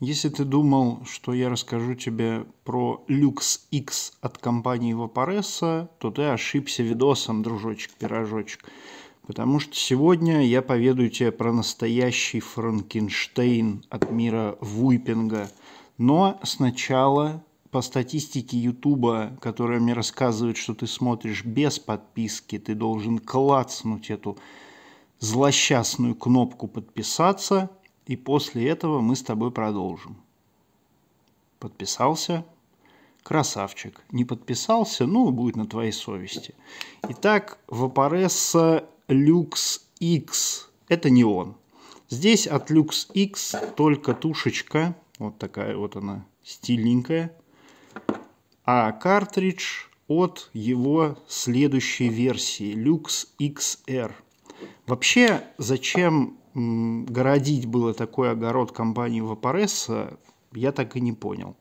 Если ты думал, что я расскажу тебе про Lux X от компании Vaporessa, то ты ошибся видосом, дружочек-пирожочек. Потому что сегодня я поведаю тебе про настоящий Франкенштейн от мира вуйпинга. Но сначала по статистике Ютуба, которая мне рассказывает, что ты смотришь без подписки, ты должен клацнуть эту злосчастную кнопку «Подписаться», и после этого мы с тобой продолжим. Подписался? Красавчик. Не подписался? Ну, будет на твоей совести. Итак, Vaporessa Lux X. Это не он. Здесь от Lux X только тушечка. Вот такая вот она стильненькая. А картридж от его следующей версии Lux XR. Вообще, зачем городить было такой огород компании Вапореса, э, я так и не понял.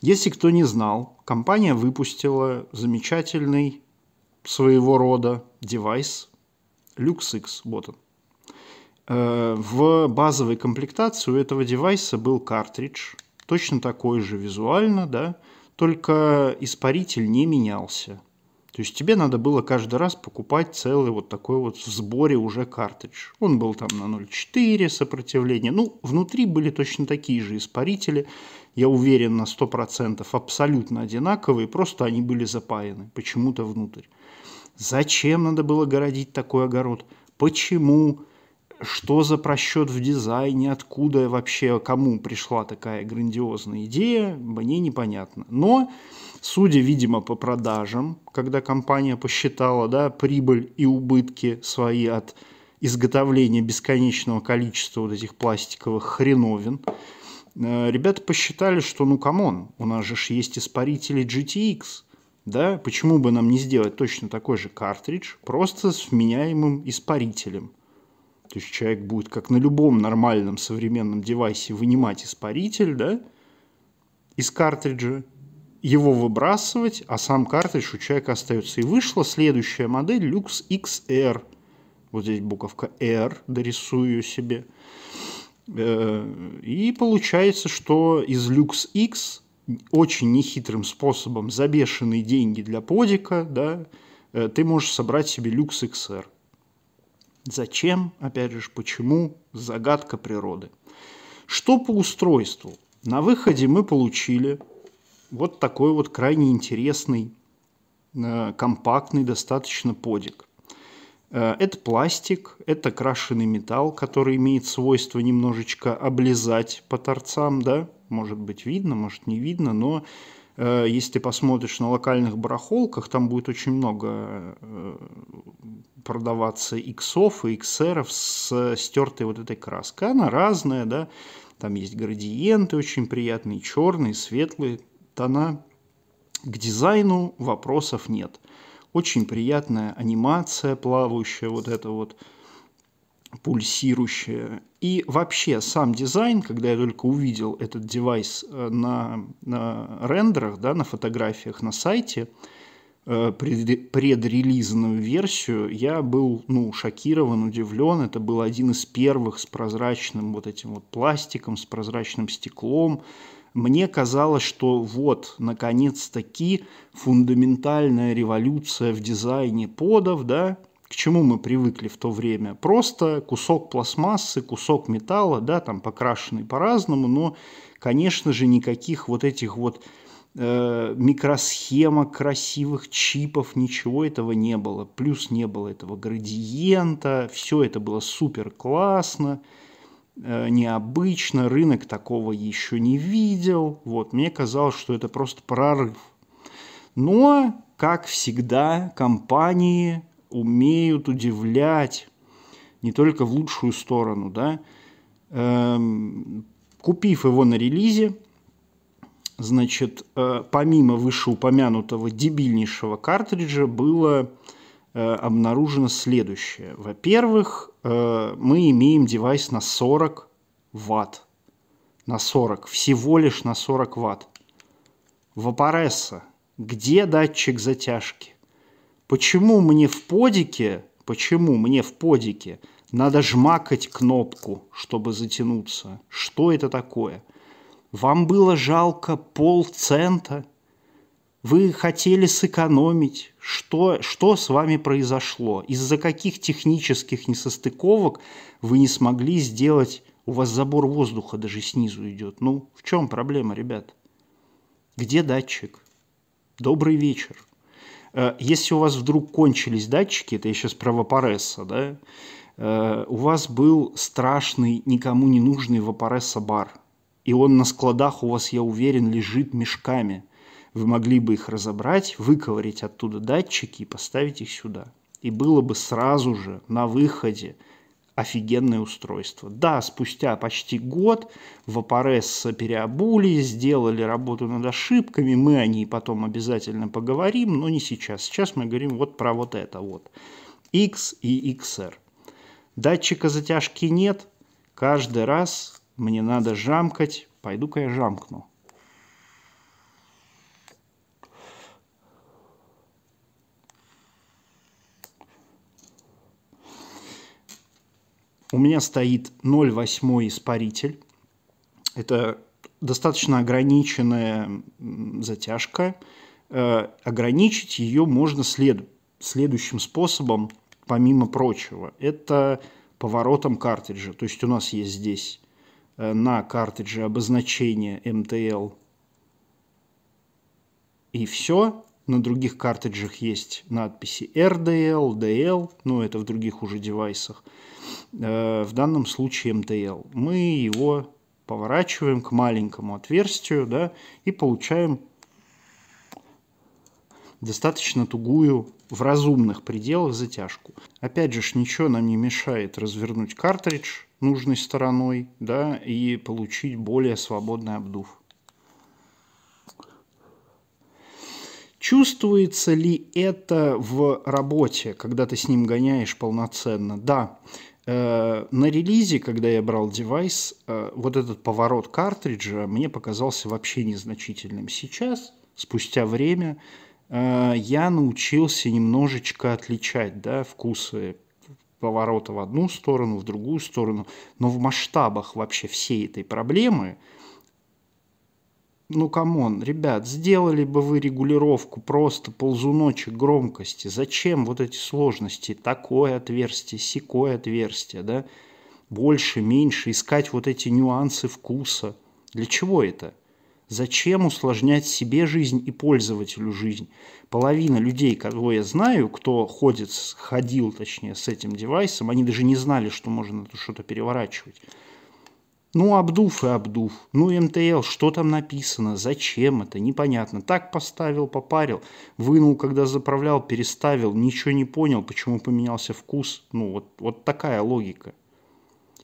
Если кто не знал, компания выпустила замечательный своего рода девайс LuxX, вот он. Э, в базовой комплектации у этого девайса был картридж, точно такой же визуально, да, только испаритель не менялся. То есть тебе надо было каждый раз покупать целый вот такой вот в сборе уже картридж. Он был там на 0,4 сопротивление. Ну, внутри были точно такие же испарители. Я уверен на 100% абсолютно одинаковые, просто они были запаяны почему-то внутрь. Зачем надо было городить такой огород? Почему? Что за просчет в дизайне? Откуда вообще кому пришла такая грандиозная идея? Мне непонятно. Но Судя, видимо, по продажам, когда компания посчитала да, прибыль и убытки свои от изготовления бесконечного количества вот этих пластиковых хреновин, э, ребята посчитали, что ну камон, у нас же есть испарители GTX, да, почему бы нам не сделать точно такой же картридж, просто с вменяемым испарителем. То есть человек будет, как на любом нормальном современном девайсе, вынимать испаритель, да, из картриджа его выбрасывать, а сам картридж у человека остается. И вышла следующая модель Lux XR. Вот здесь буковка R, дорисую ее себе. Э, и получается, что из Lux X очень нехитрым способом забешенные деньги для подика, да, э, ты можешь собрать себе люкс XR. Зачем? Опять же, почему? Загадка природы. Что по устройству? На выходе мы получили вот такой вот крайне интересный, э, компактный достаточно подик. Э, это пластик, это крашеный металл, который имеет свойство немножечко облизать по торцам, да, может быть видно, может не видно, но э, если ты посмотришь на локальных барахолках, там будет очень много э, продаваться иксов и иксеров с э, стертой вот этой краской. Она разная, да, там есть градиенты очень приятные, черные, светлые, тона. К дизайну вопросов нет. Очень приятная анимация плавающая, вот это вот пульсирующая. И вообще сам дизайн, когда я только увидел этот девайс э, на, на рендерах, да, на фотографиях на сайте, э, предрелизанную версию, я был ну, шокирован, удивлен. Это был один из первых с прозрачным вот этим вот пластиком, с прозрачным стеклом, мне казалось, что вот, наконец-таки, фундаментальная революция в дизайне подов, да, к чему мы привыкли в то время? Просто кусок пластмассы, кусок металла, да, там покрашенный по-разному, но, конечно же, никаких вот этих вот э, микросхемок красивых чипов, ничего этого не было. Плюс не было этого градиента, все это было супер классно. Э, необычно, рынок такого еще не видел. Вот, мне казалось, что это просто прорыв. Но, как всегда, компании умеют удивлять не только в лучшую сторону, да. Эм, купив его на релизе, значит, э, помимо вышеупомянутого дебильнейшего картриджа было Э, обнаружено следующее. Во-первых, э, мы имеем девайс на 40 ватт. На 40, всего лишь на 40 ватт. Вапоресса, где датчик затяжки? Почему мне в подике, почему мне в подике надо жмакать кнопку, чтобы затянуться? Что это такое? Вам было жалко полцента – вы хотели сэкономить. Что, что с вами произошло? Из-за каких технических несостыковок вы не смогли сделать... У вас забор воздуха даже снизу идет. Ну, в чем проблема, ребят? Где датчик? Добрый вечер. Э, если у вас вдруг кончились датчики, это я сейчас про Вапоресса, да, э, у вас был страшный, никому не нужный Вапореса бар. И он на складах у вас, я уверен, лежит мешками вы могли бы их разобрать, выковырить оттуда датчики и поставить их сюда. И было бы сразу же на выходе офигенное устройство. Да, спустя почти год в Апаресса переобули, сделали работу над ошибками, мы о ней потом обязательно поговорим, но не сейчас. Сейчас мы говорим вот про вот это вот. X и XR. Датчика затяжки нет, каждый раз мне надо жамкать, пойду-ка я жамкну. У меня стоит 0,8 испаритель. Это достаточно ограниченная затяжка. Э, ограничить ее можно след... следующим способом, помимо прочего. Это поворотом картриджа. То есть у нас есть здесь э, на картридже обозначение MTL и все. На других картриджах есть надписи RDL, DL, но это в других уже девайсах. Э, в данном случае МТЛ. Мы его поворачиваем к маленькому отверстию да, и получаем достаточно тугую в разумных пределах затяжку. Опять же, ничего нам не мешает развернуть картридж нужной стороной да, и получить более свободный обдув. Чувствуется ли это в работе, когда ты с ним гоняешь полноценно? Да, Э, на релизе, когда я брал девайс, э, вот этот поворот картриджа мне показался вообще незначительным. Сейчас, спустя время, э, я научился немножечко отличать да, вкусы поворота в одну сторону, в другую сторону, но в масштабах вообще всей этой проблемы – ну камон, ребят, сделали бы вы регулировку просто ползуночек громкости. Зачем вот эти сложности? Такое отверстие, секое отверстие, да? Больше, меньше, искать вот эти нюансы вкуса. Для чего это? Зачем усложнять себе жизнь и пользователю жизнь? Половина людей, кого я знаю, кто ходит, ходил, точнее, с этим девайсом, они даже не знали, что можно что-то переворачивать. Ну, обдув и обдув. Ну, МТЛ, что там написано, зачем это, непонятно. Так поставил, попарил, вынул, когда заправлял, переставил, ничего не понял, почему поменялся вкус. Ну, вот, вот такая логика.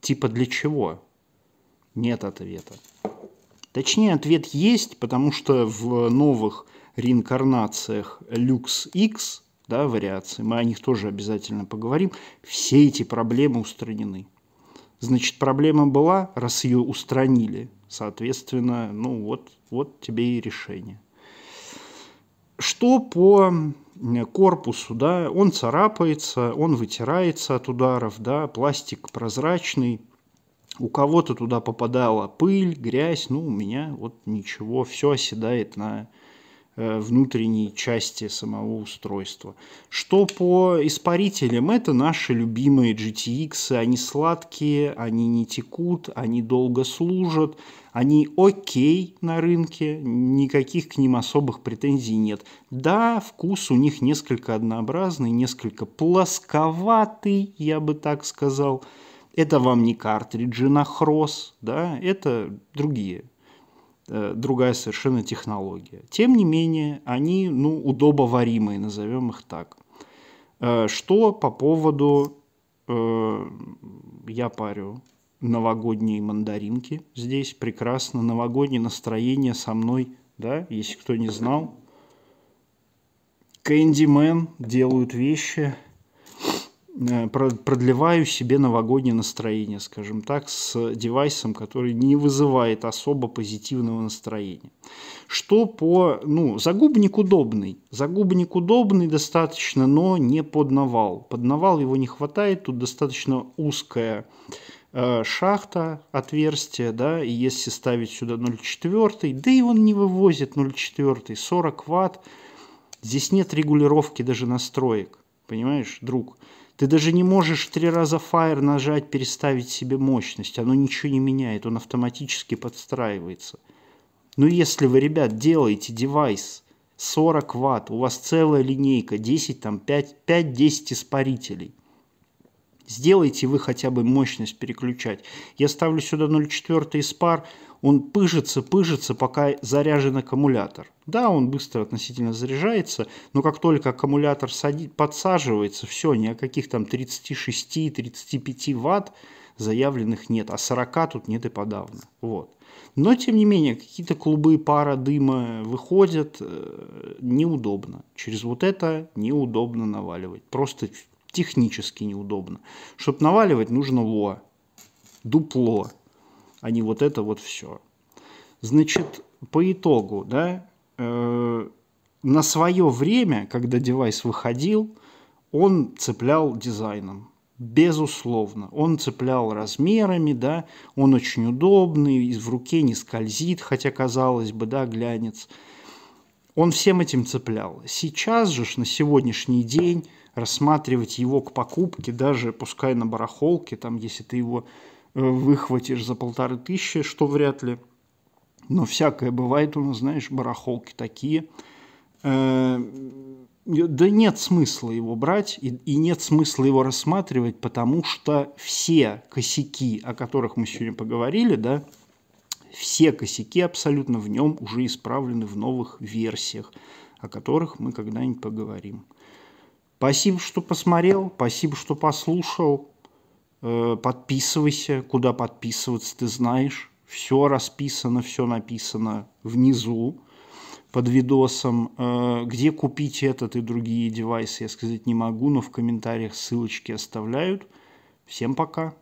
Типа для чего? Нет ответа. Точнее, ответ есть, потому что в новых реинкарнациях Lux X, да, вариации, мы о них тоже обязательно поговорим, все эти проблемы устранены. Значит, проблема была, раз ее устранили, соответственно, ну вот, вот тебе и решение. Что по корпусу, да, он царапается, он вытирается от ударов, да, пластик прозрачный, у кого-то туда попадала пыль, грязь, ну, у меня вот ничего, все оседает на Э, внутренней части самого устройства. Что по испарителям, это наши любимые GTX, они сладкие, они не текут, они долго служат, они окей на рынке, никаких к ним особых претензий нет. Да, вкус у них несколько однообразный, несколько плосковатый, я бы так сказал. Это вам не картриджи на хрос, да, это другие Э, другая совершенно технология. Тем не менее, они ну, удобоваримые, назовем их так. Э, что по поводу э, я парю новогодние мандаринки. Здесь прекрасно новогоднее настроение со мной, да, если кто не знал. Кэндимен делают вещи, Э, продлеваю себе новогоднее настроение, скажем так, с девайсом, который не вызывает особо позитивного настроения. Что по... Ну, загубник удобный. Загубник удобный достаточно, но не под навал. Под навал его не хватает, тут достаточно узкая э, шахта, отверстие, да, и если ставить сюда 0,4, да и он не вывозит 0,4, 40 ватт, здесь нет регулировки даже настроек, понимаешь, друг. Ты даже не можешь три раза Fire нажать, переставить себе мощность. Оно ничего не меняет, он автоматически подстраивается. Но ну, если вы, ребят, делаете девайс 40 ватт, у вас целая линейка, 10, там 5-10 испарителей – Сделайте вы хотя бы мощность переключать. Я ставлю сюда 0,4 испар он пыжится, пыжится, пока заряжен аккумулятор. Да, он быстро относительно заряжается, но как только аккумулятор подсаживается, все, ни о каких там 36-35 ватт заявленных нет, а 40 тут нет и подавно. Вот. Но, тем не менее, какие-то клубы пара дыма выходят, э, неудобно. Через вот это неудобно наваливать. Просто технически неудобно. Чтобы наваливать, нужно ло, Дупло а не вот это вот все. Значит, по итогу, да, э, на свое время, когда девайс выходил, он цеплял дизайном. Безусловно, он цеплял размерами, да, он очень удобный, в руке не скользит, хотя казалось бы, да, глянец. Он всем этим цеплял. Сейчас же, на сегодняшний день, рассматривать его к покупке, даже пускай на барахолке, там, если ты его Э, выхватишь за полторы тысячи, что вряд ли. Но всякое бывает у нас, знаешь, барахолки такие. Э, да нет смысла его брать и, нет смысла его рассматривать, потому что все косяки, о которых мы сегодня поговорили, да, все косяки абсолютно в нем уже исправлены в новых версиях, о которых мы когда-нибудь поговорим. Спасибо, что посмотрел, спасибо, что послушал. Э, подписывайся, куда подписываться ты знаешь. Все расписано, все написано внизу под видосом. Э, где купить этот и другие девайсы, я сказать не могу, но в комментариях ссылочки оставляют. Всем пока!